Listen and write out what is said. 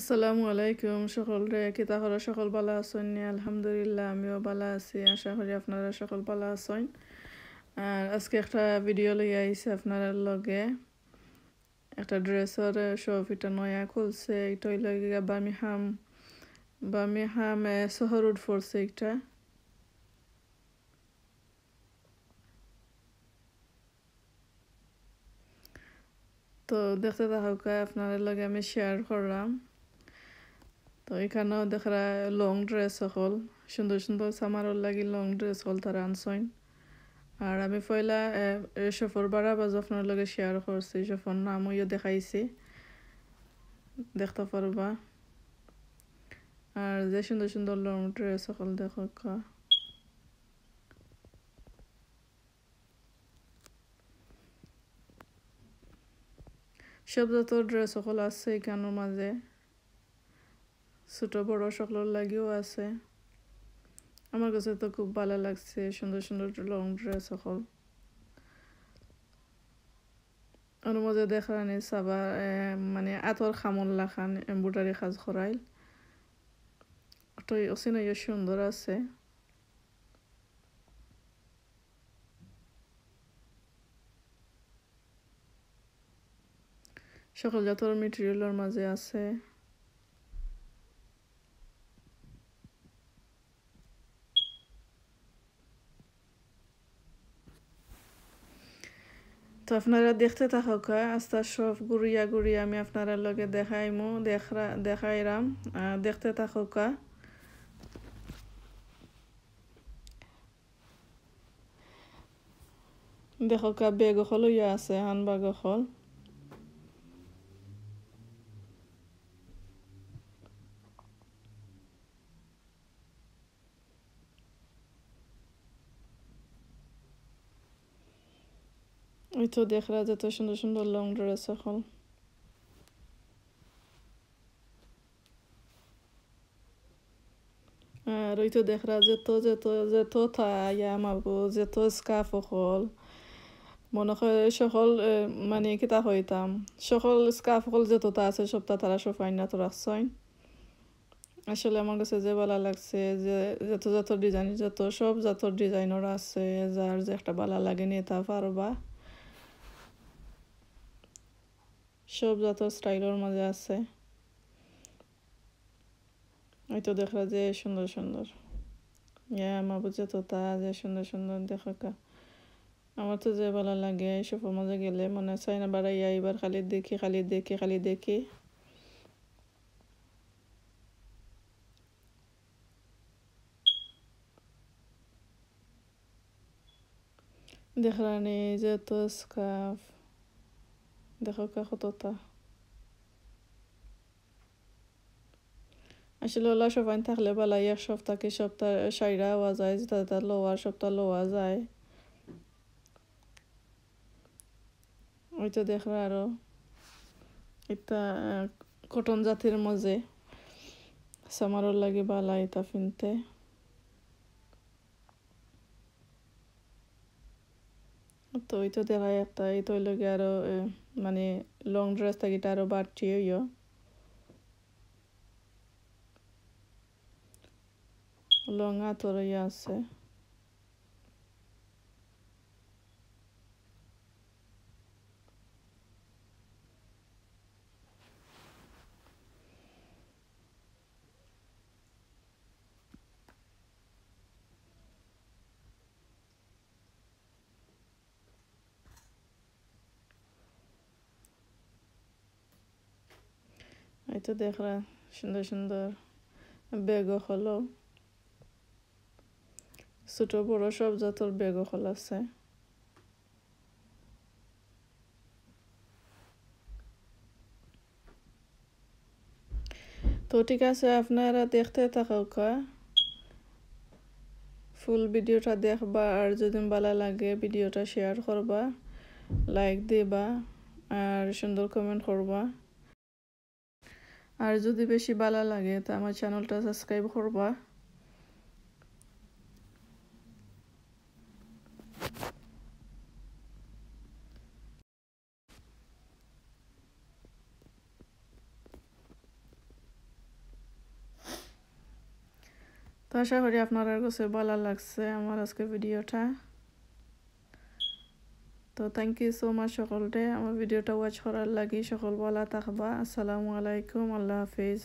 আসসালামু আলাইকুম রে কিতা হরা সকল বলা আসন আলহামদুলিল্লাহ আমিও ভালো আছি আশা করি আপনারা সকল বলা আসন আর আজকে একটা ভিডিও লই আইসি আপনার লগে একটা ড্রেসের শপ এটা নয়া খুলছে এটা হইল বামিহাম বামিহাম শহর উড পড়ছে এটা তো দেখতে থাকুক আপনাদের লগে আমি শেয়ার করলাম তো এখানেও দেখা লং ড্রেস হল সুন্দর সুন্দর সামারর লাগি লং ড্রেস হল তারা আনসইন আর আমি পয়লা সফর বাড়া বা জফনের লগে শেয়ার করছি সফর নামও ইয়ে দেখাইছি দেখতে পারবা আর যে সুন্দর সুন্দর লং ড্রেস সকল দেখো সব যত ড্রেস সকল আছে এখানোর মাঝে ছোটো বড় সকল লাগেও আছে আমার কাছে তো খুব ভালো লাগছে সুন্দর সুন্দর লং ড্রেস সকল আর মজা মধ্যে দেখানি সাবা মানে আতর খামল লাখান এম্বুটারি কাজ করাইল তো অচিনয় সুন্দর আছে সকল জাতর মেটেরিয়ালের মাঝে আছে তো আপনারা দেখতে থাকা হ্যাঁ? আস্তা সব গুড়িয়া গুড়িয়া আমি আপনারা লগে দেখাইমু দেখরা দেখাইরাম দেখতে থাকা হ্যাঁ? দেখকা বেগ হল আছে হানবাগ হল ওই তো দেখরা যত সুন্দর সুন্দর লং ড্রেস এখন আর ওই তো দেখরা যেত যেত যেত তাই আমাগো যেত স্কাফ হল মনে হয় সকল মানে কিতা হইতাম সকল স্কাফ হল যেত তা আছে সপ্তাহ তারা সফাই না তো রাখছই আসলে আমার কাছে যে ভালো লাগছে যে যত যত ডিজাইন যত সব যত ডিজাইনের আছে যার যে একটা ভালো লাগে নিয়ে তা পারবা সব যত স্টাইলের মাঝে আছে ওই তো দেখলো যে সুন্দর সুন্দর ইয়া মা বুঝে তো তা যে সুন্দর সুন্দর দেখা আমার তো যে ভালো লাগে এইসবের মাঝে গেলে মনে চাই না বাড়াই এবার খালি দেখি খালি দেখি খালি দেখি দেখলানি যে তো স্কাফ দেখো কতটা আসলে ওলা সবাই থাকলে বেলা এক সপ্তাহ কি সপ্তাহ সাইরা হওয়া যায় যেটা যেটা লোয়া সপ্তাহ লোয়া যায় ওই তো দেখরা আরো এটা কটন জাতির মজে সামারও লাগে বালা এটা ফিনতে তো ওইটা তো তেলাই একটা এই তো লগে আরও মানে লং ড্রেস থাকি আরো বাড়টিও ইয় লং হাতর আছে এই দেখরা সুন্দর সুন্দর ব্যাগও হলো ছোট বড় সব জাতর ব্যাগও হল আছে তো ঠিক আছে আপনারা দেখতে থাকুক হ্যাঁ? ফুল ভিডিওটা দেখবা আর যদি ভালো লাগে ভিডিওটা শেয়ার করবা লাইক দিবা আর সুন্দর কমেন্ট করবা আর যদি বেশি ভালো লাগে তো আমার চ্যানেলটা সাবস্ক্রাইব করবা তো আশা করি আপনার কাছে ভালো লাগছে আমার আজকে ভিডিওটা তো থ্যাংক ইউ সো মাচ সকলরে আমার ভিডিওটা ওয়াচ করার লাগি সকল বলা থাকবা আসসালামু আলাইকুম আল্লাহ হাফিজ